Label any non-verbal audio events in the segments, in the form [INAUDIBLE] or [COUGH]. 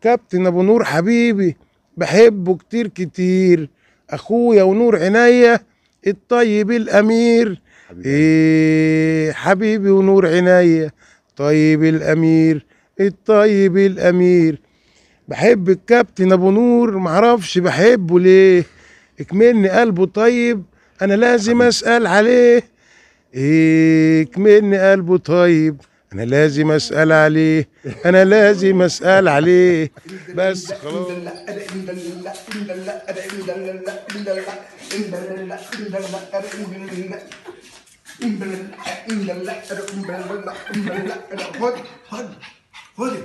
كابتن ابو نور حبيبي بحبه كتير كتير اخويا ونور عينيا الطيب الامير حبيبي. إيه حبيبي ونور عينيا طيب الامير الطيب الامير بحب الكابتن ابو نور معرفش بحبه ليه اكملني قلبه طيب انا لازم اسال عليه إيه، اكملني قلبه طيب انا لازم اسال عليه انا لازم اسال عليه بس خلاص خد خد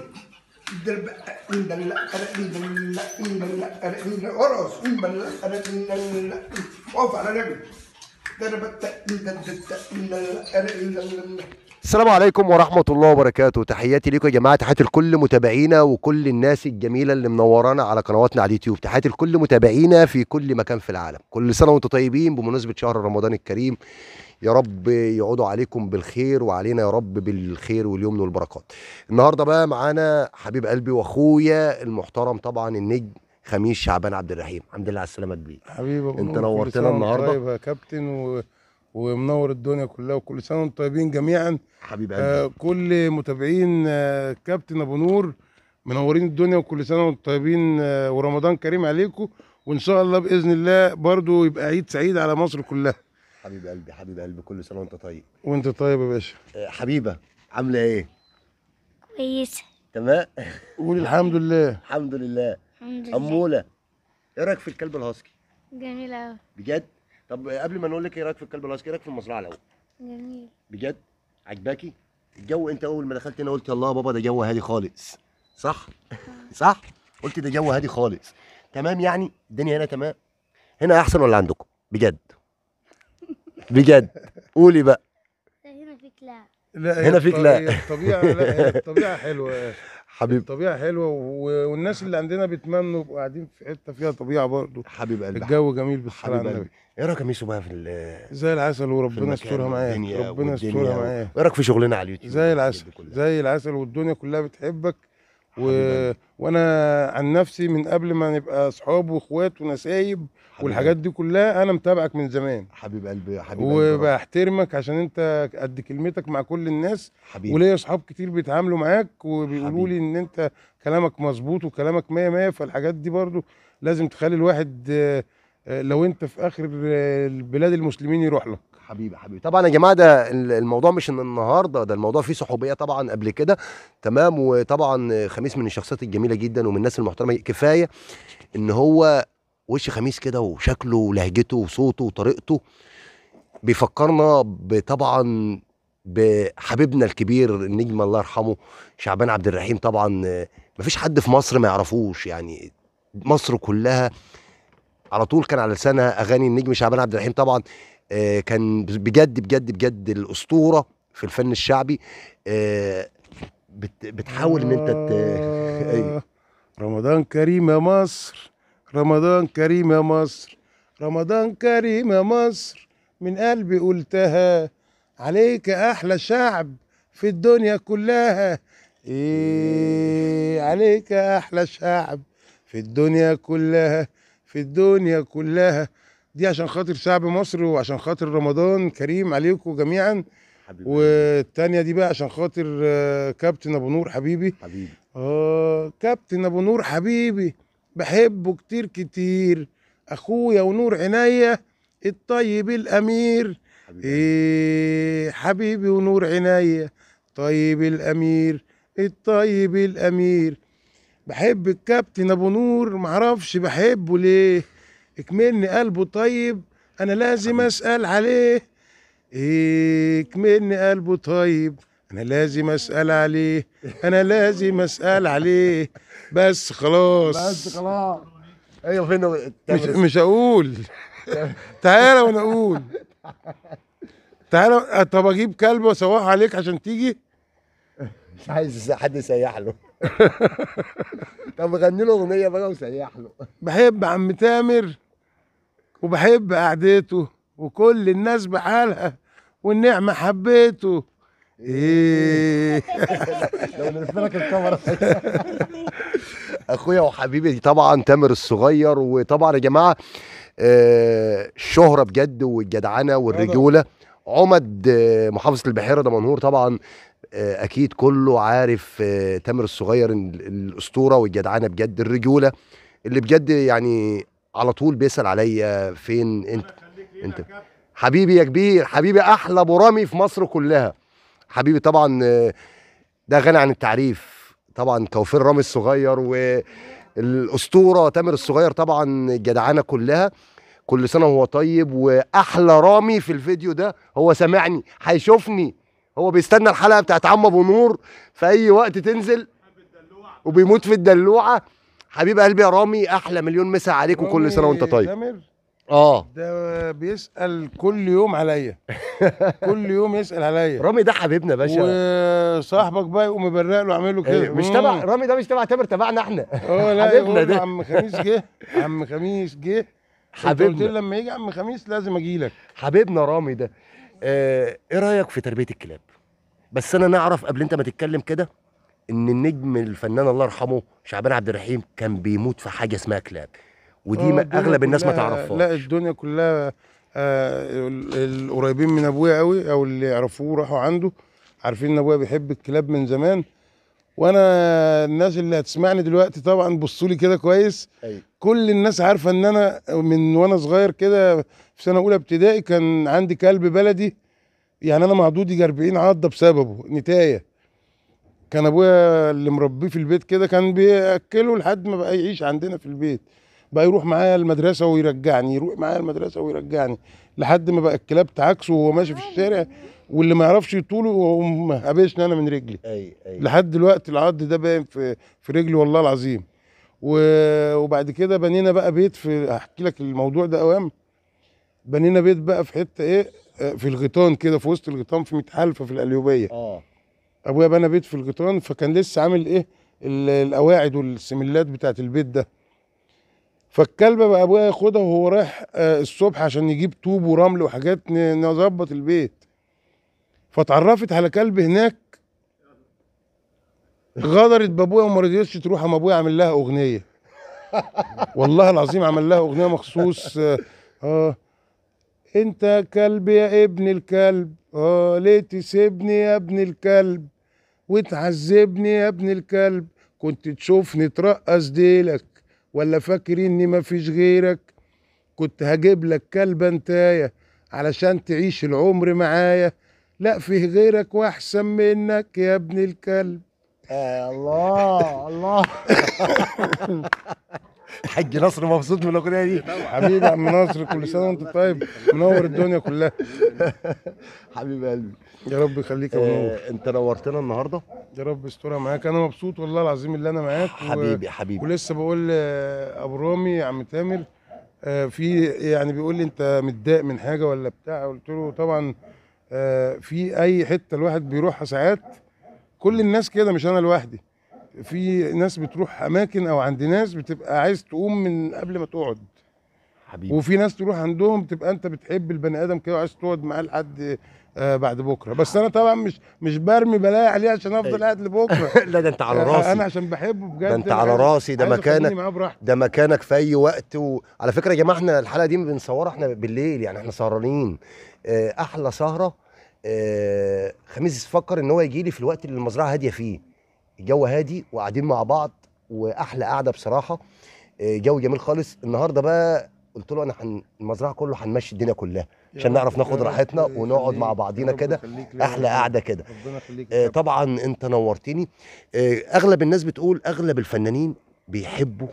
السلام عليكم ورحمة الله وبركاته تحياتي لكم يا جماعة تحياتي لكل متابعينا وكل الناس الجميلة اللي منورانا على قنواتنا على اليوتيوب تحياتي لكل متابعينا في كل مكان في العالم كل سنة وانتم طيبين بمناسبة شهر رمضان الكريم يا رب يقعدوا عليكم بالخير وعلينا يا رب بالخير واليمن والبركات النهاردة بقى معانا حبيب قلبي واخويا المحترم طبعا النجم خميس شعبان عبد الرحيم الحمد لله على السلامة كبير حبيبي انت نورتنا النهارده طيب يا كابتن و... ومنور الدنيا كلها وكل سنه وانتم طيبين جميعا حبيب آه، قلبي آه كل متابعين آه كابتن ابو نور منورين الدنيا وكل سنه وانتم طيبين آه ورمضان كريم عليكم وان شاء الله باذن الله برضو يبقى عيد سعيد على مصر كلها حبيب قلبي حبيب قلبي كل سنه وانت طيب وانت طيب يا باشا آه، حبيبه عامله ايه كويسه تمام قول الحمد لله الحمد لله الحمد لله اموله ايه رايك في الكلب الهاسكي جميل قوي بجد طب قبل ما نقول لك ايه رايك في الكلب الهاسكي ايه رايك في المزرعه الاول جميل بجد عجباكي الجو انت اول ما دخلت هنا قلت الله بابا ده جو هادي خالص صح [LAUGHS] صح قلت ده جو هادي خالص تمام يعني الدنيا هنا تمام هنا احسن ولا عندكم بجد بجد قولي بقى هنا فيك لا هنا في كلاب الطبيعه لا الطبيعه حلوه حبيب الطبيعه حلوه والناس اللي عندنا بيتمنوا يبقوا قاعدين في حته فيها طبيعه برضو حبيب قلبي الجو جميل بالصلاه على النبي ايه رايك يا بقى في زي العسل وربنا يسترها معايا ربنا يسترها معايا ايه رايك في شغلنا على اليوتيوب زي العسل زي العسل والدنيا كلها بتحبك و... وانا عن نفسي من قبل ما نبقى اصحاب واخوات ونسايب والحاجات دي كلها انا متابعك من زمان حبيب قلبي حبيب وبحترمك عشان انت قد كلمتك مع كل الناس حبيبي وليا اصحاب كتير بيتعاملوا معاك وبيقولوا لي ان انت كلامك مظبوط وكلامك مية مية فالحاجات دي برضو لازم تخلي الواحد آه، لو انت في اخر البلاد المسلمين يروح لك حبيبي حبيبي طبعا يا جماعه ده الموضوع مش ان النهارده ده الموضوع فيه صحوبيه طبعا قبل كده تمام وطبعا خميس من الشخصيات الجميله جدا ومن الناس المحترمه كفايه ان هو وش خميس كده وشكله ولهجته وصوته وطريقته بيفكرنا طبعا بحبيبنا الكبير النجم الله يرحمه شعبان عبد الرحيم طبعا مفيش حد في مصر ما يعرفوش يعني مصر كلها على طول كان على لسانها اغاني النجم شعبان عبد الرحيم طبعا آه، كان بجد بجد بجد الاسطوره في الفن الشعبي آه، بتحاول ان انت ت... [LAUGHS] أيوه. رمضان كريم يا مصر رمضان كريم يا مصر رمضان كريم يا مصر من قلبي قلتها عليك احلى شعب في الدنيا كلها ايه عليك احلى شعب في الدنيا كلها في الدنيا كلها دي عشان خاطر شعب مصر وعشان خاطر رمضان كريم عليكم جميعا حبيبي والتانية دي بقى عشان خاطر آه، كابتن ابو نور حبيبي حبيبي اه كابتن ابو نور حبيبي بحبه كتير كتير اخويا ونور عينيا الطيب الامير حبيبي. ايه حبيبي ونور عينيا طيب الامير الطيب الامير بحب الكابتن ابو نور معرفش بحبه ليه اكملني قلبه طيب انا لازم اسال عليه اكملني قلبه طيب انا لازم اسال عليه انا لازم اسال عليه بس خلاص بس خلاص ايوه فين مش, مش هقول تعالى وانا اقول تعالى طب اجيب كلب واسوحه عليك عشان تيجي مش عايز حد يسيح له [LAUGHS] طب غني له اغنيه بقى وسيح له بحب عم تامر وبحب قعدته وكل الناس بحالها والنعمه حبيته ايه [LAUGHS] لو نلف لك الكاميرا اخويا وحبيبي طبعا تامر الصغير وطبعا يا جماعه الشهره آه، بجد والجدعنه والرجوله عمد آه، محافظه البحيره دمنهور طبعا آه، اكيد كله عارف آه، تامر الصغير الاسطوره والجدعانه بجد الرجوله اللي بجد يعني على طول بيسال عليا فين انت انت حبيبي يا كبير حبيبي احلى برامي في مصر كلها حبيبي طبعا ده غني عن التعريف طبعا كوفير رامي الصغير والاسطوره تامر الصغير طبعا الجدعانه كلها كل سنه وهو طيب واحلى رامي في الفيديو ده هو سامعني هيشوفني هو بيستنى الحلقه بتاعت عم ابو نور في اي وقت تنزل وبيموت في الدلوعه حبيب قلبي يا رامي احلى مليون مسا عليك وكل سنه وانت طيب سامر اه ده بيسال كل يوم عليا كل يوم يسال عليا رامي ده حبيبنا يا باشا وصاحبك بقى يقوم يبرق له عامل له إيه، كده مش تبع رامي ده مش تبع تامر تبعنا احنا اه لا حبيبنا ده عم خميس جه عم خميس جه حبيبنا قلت لما يجي عم خميس لازم اجي لك حبيبنا رامي ده آه ايه رايك في تربيه الكلاب بس انا نعرف قبل انت ما تتكلم كده ان النجم الفنان الله يرحمه شعبان عبد الرحيم كان بيموت في حاجه اسمها كلاب ودي ما آه، اغلب الناس ما تعرفهاش لا الدنيا كلها آه القريبين من ابويا قوي او اللي يعرفوه راحوا عنده عارفين ان ابويا بيحب الكلاب من زمان وانا الناس اللي هتسمعني دلوقتي طبعا بصوا لي كده كويس أي. أيوة. كل الناس عارفه ان انا من وانا صغير كده في سنه اولى ابتدائي كان عندي كلب بلدي يعني انا معدود يجي 40 عضه بسببه نتايه كان ابويا اللي مربيه في البيت كده كان بياكله لحد ما بقى يعيش عندنا في البيت بقى يروح معايا المدرسه ويرجعني يروح معايا المدرسه ويرجعني لحد ما بقى الكلاب تعكسه وهو ماشي في الشارع واللي ما يعرفش يطوله وهم هبشني انا من رجلي أي أي. لحد دلوقتي العض ده باين في في رجلي والله العظيم وبعد كده بنينا بقى بيت في هحكي لك الموضوع ده اوام بنينا بيت بقى في حته ايه آه، في الغيطان كده في وسط الغيطان في متحالفه في القليوبيه اه ابويا بنى بيت في الغيطان فكان لسه عامل ايه القواعد والسملات بتاعت البيت ده فالكلب بقى ابويا ياخدها وهو رايح آه، الصبح عشان يجيب طوب ورمل وحاجات نظبط البيت فتعرفت على كلب هناك غدرت بابويا وما رضيتش تروح اما ابويا عامل لها اغنيه [LAUGHS] والله العظيم عمل لها اغنيه مخصوص آه،, اه انت كلب يا ابن الكلب اه ليه تسيبني يا ابن الكلب وتعذبني يا ابن الكلب كنت تشوفني ترقص ديلك ولا فاكر اني مفيش غيرك كنت هجيب لك كلبة انتاية علشان تعيش العمر معايا لا فيه غيرك واحسن منك يا ابن الكلب آه، الله الحاج نصر مبسوط من الاغنيه دي حبيبي يا عم نصر كل سنه وانت طيب منور الدنيا كلها [LAUGHS] حبيبي قلبي يا رب يخليك يا آه، منور انت نورتنا النهارده يا رب استرها معاك انا مبسوط والله العظيم اللي انا معاك حبيبي حبيبي ولسه بقول آه، ابو رامي يا عم تامر آه، في يعني بيقول لي انت متضايق من حاجه ولا بتاع قلت له طبعا في اي حته الواحد بيروحها ساعات كل الناس كده مش انا لوحدي في ناس بتروح اماكن او عند ناس بتبقى عايز تقوم من قبل ما تقعد حبيبي وفي ناس تروح عندهم تبقى انت بتحب البني ادم كده وعايز تقعد معاه لحد آه بعد بكره بس انا طبعا مش مش برمي بلايا عليه عشان افضل إيه. قاعد لبكره [LAUGHS] لا ده انت على راسي انا عشان بحبه بجد ده انت على راسي ده مكانك ده مكانك في اي وقت وعلى فكره يا جماعه احنا الحلقه دي بنصورها احنا بالليل يعني احنا سهرانين آه، احلى سهره آه، خميس فكر ان هو يجي لي في الوقت اللي المزرعه هاديه فيه الجو هادي وقاعدين مع بعض واحلى قعده بصراحه آه، جو جميل خالص النهارده بقى قلت له انا حن المزرعه كله هنمشي الدنيا كلها عشان نعرف ناخد راحتنا ونقعد مع بعضينا كده احلى قعده كده آه، طبعا انت نورتني آه، اغلب الناس بتقول اغلب الفنانين بيحبوا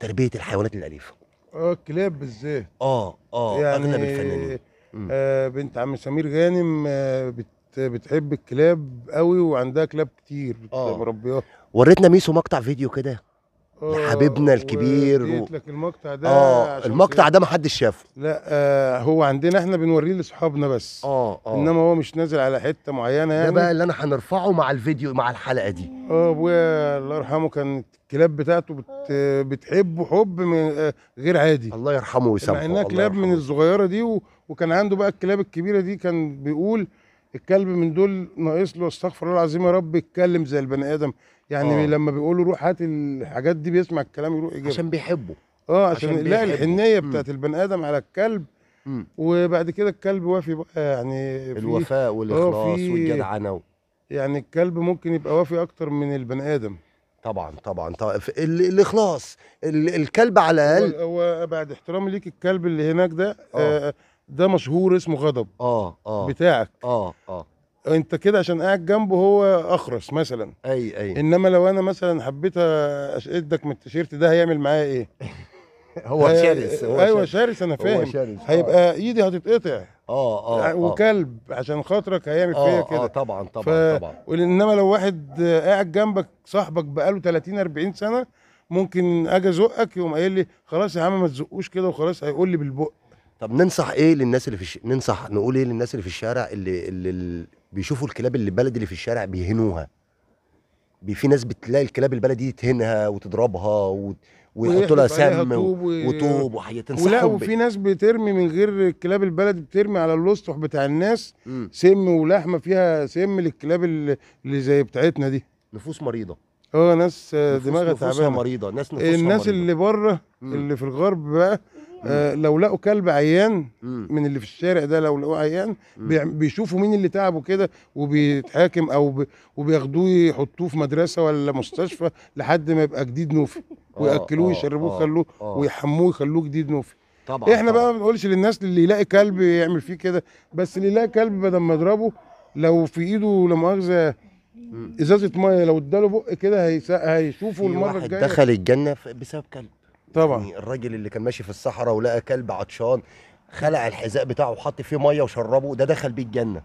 تربيه الحيوانات الاليفه اه الكلاب بالذات اه اه يعني اغلب الفنانين آه بنت عم سمير غانم آه بت بتحب الكلاب قوي وعندها كلاب كتير آه. مربياها وريتنا ميسو مقطع فيديو كده آه، لحبيبنا الكبير و... لك المقطع ده اه المقطع ده ما حدش شافه لا آه هو عندنا احنا بنوريه لاصحابنا بس اه اه انما هو مش نازل على حته معينه يعني ده بقى اللي انا هنرفعه مع الفيديو مع الحلقه دي اه ابويا الله يرحمه كانت الكلاب بتاعته بت... بتحبه حب من آه، غير عادي الله يرحمه ويسامحه مع انها كلاب من الصغيره دي و... وكان عنده بقى الكلاب الكبيره دي كان بيقول الكلب من دول ناقص له استغفر الله العظيم يا رب يتكلم زي البني ادم يعني أوه. لما بيقولوا روح هات الحاجات دي بيسمع الكلام يروح يجيبها عشان بيحبه اه عشان, عشان لا الحنيه بتاعت البني ادم على الكلب مم. وبعد كده الكلب وافي بقى يعني الوفاء والاخلاص آه، والجدعنه يعني الكلب ممكن يبقى وافي اكتر من البني ادم طبعا طبعا طبعا الاخلاص الكلب على الاقل هو بعد احترامي ليك الكلب اللي هناك ده آه, آه، ده مشهور اسمه غضب اه اه بتاعك اه اه انت كده عشان قاعد جنبه هو اخرس مثلا اي اي انما لو انا مثلا حبيت اشدك من التيشيرت ده هيعمل معايا ايه [LAUGHS] هو شرس هو ايوه شرس انا فاهم هو هيبقى هيبقى آه. ايدي هتتقطع آه،, اه اه وكلب عشان خاطرك هيعمل فيا آه، كده اه طبعا طبعا ف... طبعا انما لو واحد قاعد جنبك صاحبك بقاله 30 40 سنه ممكن اجي ازقك يقوم قايل لي خلاص يا عم ما تزقوش كده وخلاص هيقول لي بالبق طب ننصح ايه للناس اللي في الش... ننصح نقول ايه للناس اللي في الشارع اللي اللي, اللي بيشوفوا الكلاب اللي البلدي اللي في الشارع بيهنوها في ناس بتلاقي الكلاب البلدي تهنها وتضربها و... ويحطوا لها سم وطوب تنسحب ولا وفي ناس بترمي من غير كلاب البلد بترمي على الاسطح بتاع الناس م. سم ولحمه فيها سم للكلاب اللي زي بتاعتنا دي نفوس مريضه اه ناس دماغها تعبانه نفوسها مريضه ناس نفوسها الناس مريضة. اللي بره اللي في الغرب بقى آه لو لقوا كلب عيان مم. من اللي في الشارع ده لو لقوه عيان بيشوفوا مين اللي تعبه كده وبيتحاكم او ب... وبياخدوه يحطوه في مدرسه ولا مستشفى لحد ما يبقى جديد نوفي آه، وياكلوه آه، يشربوه آه، يخلوه ويحموه يخلوه جديد نوفي طبعا احنا طبعًا. بقى ما بنقولش للناس اللي يلاقي كلب يعمل فيه كده بس اللي يلاقي كلب بدل ما يضربه لو في ايده لا مؤاخذه ازازه ميه لو اداله بق كده هيشوفه المره الجايه دخل الجنه بسبب كلب طبعا يعني الراجل اللي كان ماشي في الصحراء ولقى كلب عطشان خلع الحذاء بتاعه وحط فيه ميه وشربه ده دخل بيه الجنه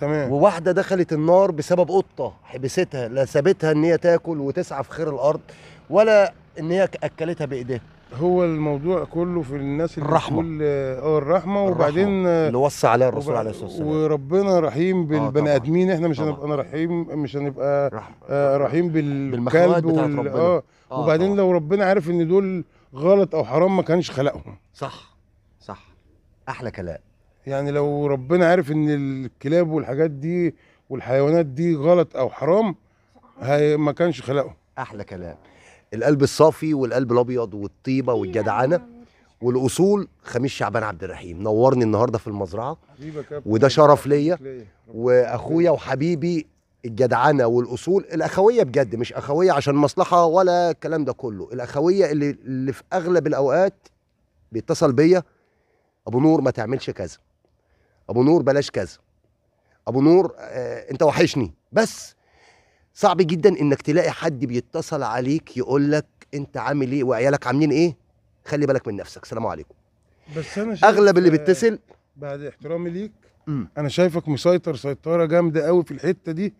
تمام وواحده دخلت النار بسبب قطه حبستها لا سابتها ان هي تاكل وتسعى في خير الارض ولا ان هي اكلتها بايديها هو الموضوع كله في الناس اللي الرحمة بتقول اه الرحمة وبعدين آه، اللي وصى عليها الرسول عليه الصلاة والسلام وربنا رحيم آه، بالبني ادمين احنا مش هنبقى رحيم مش هنبقى رحيم, آه، رحيم بالكلب بالمخلوقات بتاعت ربنا اه آه وبعدين طبعا. لو ربنا عارف ان دول غلط او حرام ما كانش خلقهم صح صح احلى كلام يعني لو ربنا عارف ان الكلاب والحاجات دي والحيوانات دي غلط او حرام هي ما كانش خلقهم احلى كلام القلب الصافي والقلب الابيض والطيبه والجدعنه والاصول خميس شعبان عبد الرحيم نورني النهارده في المزرعه وده شرف ليا واخويا وحبيبي الجدعنه والاصول الاخويه بجد مش اخويه عشان مصلحه ولا الكلام ده كله الاخويه اللي اللي في اغلب الاوقات بيتصل بيا ابو نور ما تعملش كذا ابو نور بلاش كذا ابو نور آه انت وحشني بس صعب جدا انك تلاقي حد بيتصل عليك يقول لك انت عامل ايه وعيالك عاملين ايه خلي بالك من نفسك سلام عليكم بس انا شايف اغلب اللي بيتصل بعد احترامي ليك م. انا شايفك مسيطر سيطره جامده قوي في الحته دي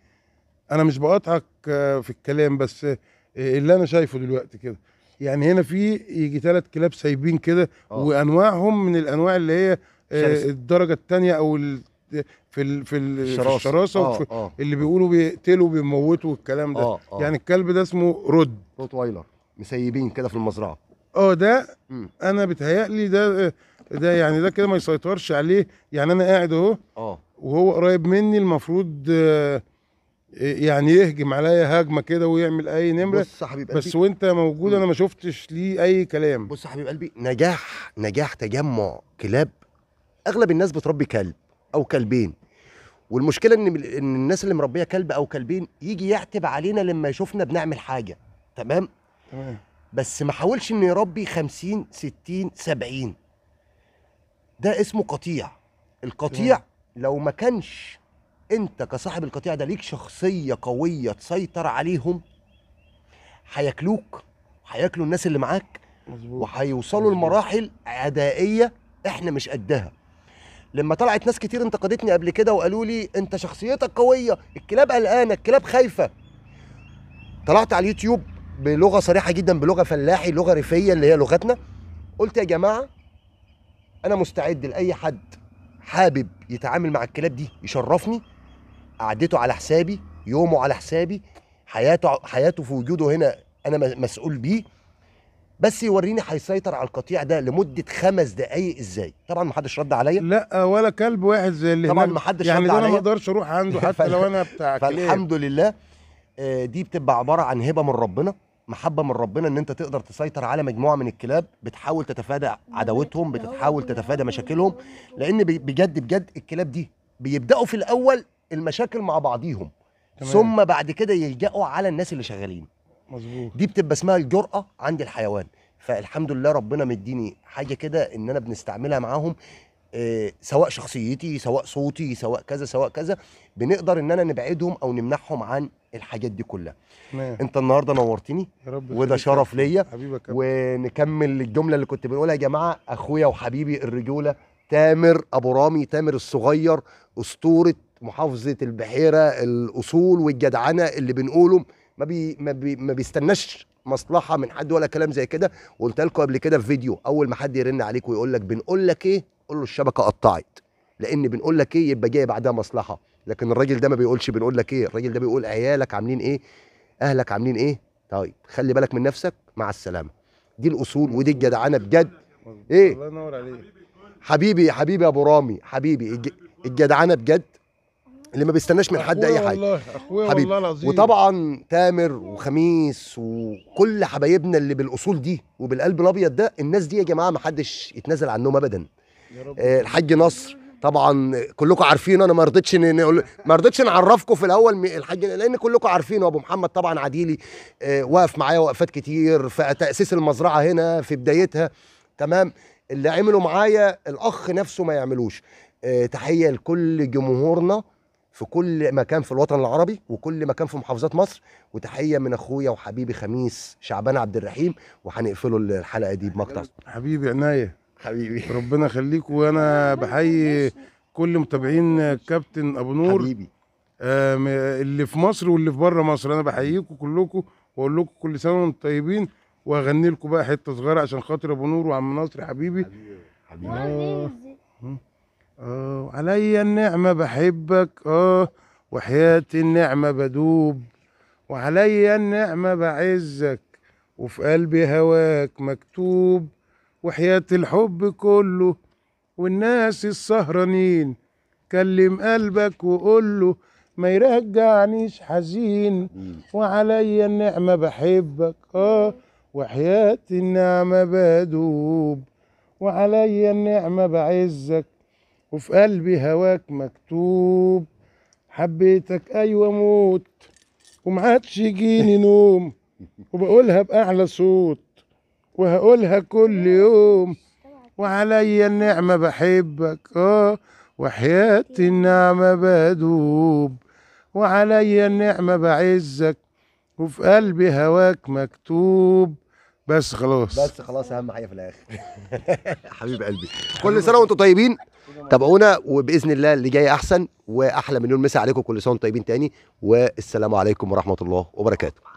انا مش بقاطعك آه، في الكلام بس آه، اللي انا شايفه دلوقتي كده يعني هنا في يجي ثلاث كلاب سايبين كده آه. وانواعهم من الانواع اللي هي شرس. الدرجه الثانيه او في ال في ال الشراسه, الشراسة آه آه. اللي بيقولوا بيقتلوا بيموتوا والكلام ده آه آه. يعني الكلب ده اسمه رود وايلر مسيبين كده في المزرعه اه ده م. انا بتهيألي ده ده يعني ده كده ما يسيطرش عليه يعني انا قاعد اهو اه وهو قريب مني المفروض آه يعني يهجم عليا هجمه كده ويعمل اي نمره بص يا حبيب قلبي بس وانت موجود انا ما شفتش ليه اي كلام بص يا حبيب قلبي نجاح نجاح تجمع كلاب اغلب الناس بتربي كلب او كلبين والمشكله ان ان الناس اللي مربيه كلب او كلبين يجي يعتب علينا لما يشوفنا بنعمل حاجه تمام تمام بس ما حاولش انه يربي 50 60 70 ده اسمه قطيع القطيع تمام. لو ما كانش انت كصاحب القطيع ده ليك شخصيه قويه تسيطر عليهم هياكلوك هياكلوا الناس اللي معاك وهيوصلوا لمراحل عدائيه احنا مش قدها لما طلعت ناس كتير انتقدتني قبل كده وقالوا لي انت شخصيتك قويه الكلاب قلقانه الكلاب خايفه طلعت على اليوتيوب بلغه صريحه جدا بلغه فلاحي لغه ريفيه اللي هي لغتنا قلت يا جماعه انا مستعد لاي حد حابب يتعامل مع الكلاب دي يشرفني قعدته على حسابي يومه على حسابي حياته حياته في وجوده هنا انا مسؤول بيه بس يوريني هيسيطر على القطيع ده لمده خمس دقائق ازاي طبعا ما حدش رد عليا لا ولا كلب واحد زي اللي طبعا ما حدش يعني رد عليا يعني انا ما اقدرش اروح عنده [LAUGHS] حتى لو انا بتاع فالحمد لله آه، دي بتبقى عباره عن هبه من ربنا محبه من ربنا ان انت تقدر تسيطر على مجموعه من الكلاب بتحاول تتفادى عداوتهم بتحاول تتفادى مشاكلهم لان بجد بجد الكلاب دي بيبداوا في الاول المشاكل مع بعضيهم تمام. ثم بعد كده يلجأوا على الناس اللي شغالين مظبوط دي بتبقى اسمها الجرأة عند الحيوان فالحمد لله ربنا مديني حاجة كده ان انا بنستعملها معاهم إيه سواء شخصيتي سواء صوتي سواء كذا سواء كذا بنقدر ان انا نبعدهم او نمنحهم عن الحاجات دي كلها مام. انت النهارده نورتني يا رب وده شرف ليا ونكمل الجمله اللي كنت بنقولها يا جماعه اخويا وحبيبي الرجوله تامر ابو رامي تامر الصغير اسطوره محافظه البحيره الاصول والجدعنه اللي بنقوله ما بي ما, بي ما بيستناش مصلحه من حد ولا كلام زي كده قلت لكم قبل كده في فيديو اول ما حد يرن عليك ويقول لك بنقول لك ايه قول له الشبكه قطعت لان بنقول لك ايه يبقى جاي بعدها مصلحه لكن الراجل ده ما بيقولش بنقول لك ايه الراجل ده بيقول عيالك عاملين ايه اهلك عاملين ايه طيب خلي بالك من نفسك مع السلامه دي الاصول ودي الجدعنه بجد ايه الله ينور عليك حبيبي حبيبي يا ابو رامي حبيبي الجدعنه بجد اللي ما بيستناش من حد اي حاجه والله اخويا والله العظيم وطبعا تامر وخميس وكل حبايبنا اللي بالاصول دي وبالقلب الابيض ده الناس دي يا جماعه ما حدش يتنازل عنهم ابدا يا رب آه، الحاج نصر طبعا كلكم عارفينه انا ما رضيتش ما رضيتش نعرفكم في الاول الحاج لان كلكم عارفينه ابو محمد طبعا عديلي آه، واقف معايا وقفات كتير في تاسيس المزرعه هنا في بدايتها تمام اللي عملوا معايا الاخ نفسه ما يعملوش آه، تحيه لكل جمهورنا في كل مكان في الوطن العربي وكل مكان في محافظات مصر وتحيه من اخويا وحبيبي خميس شعبان عبد الرحيم وهنقفله الحلقه دي بمقطع حبيبي عناية حبيبي ربنا يخليك وانا بحيي كل متابعين كابتن ابو نور حبيبي اللي في مصر واللي في بره مصر انا بحييكم كلكم واقول لكم كل سنه وانتم طيبين واغني لكم بقى حته صغيره عشان خاطر ابو نور وعم نصر حبيبي حبيبي, حبيبي. آه. علي النعمة بحبك اه وحياتي النعمة بدوب وعلي النعمة بعزك وفي قلبي هواك مكتوب وحياة الحب كله والناس السهرانين كلم قلبك وقوله ما يرجعنيش حزين وعلي النعمة بحبك اه وحياة النعمة بدوب وعلي النعمة بعزك وفي قلبي هواك مكتوب حبيتك أيوة موت ومعادش يجيني نوم وبقولها بأعلى صوت وهقولها كل يوم وعليا النعمة بحبك اه وحياتي النعمة بدوب وعليا النعمة بعزك وفي قلبي هواك مكتوب بس خلاص بس خلاص اهم حاجه في الاخر [LAUGHS] حبيب قلبي كل سنه وانتم طيبين تابعونا وباذن الله اللي جاي احسن واحلى مليون مسا عليكم كل سنه وانتم طيبين تاني والسلام عليكم ورحمه الله وبركاته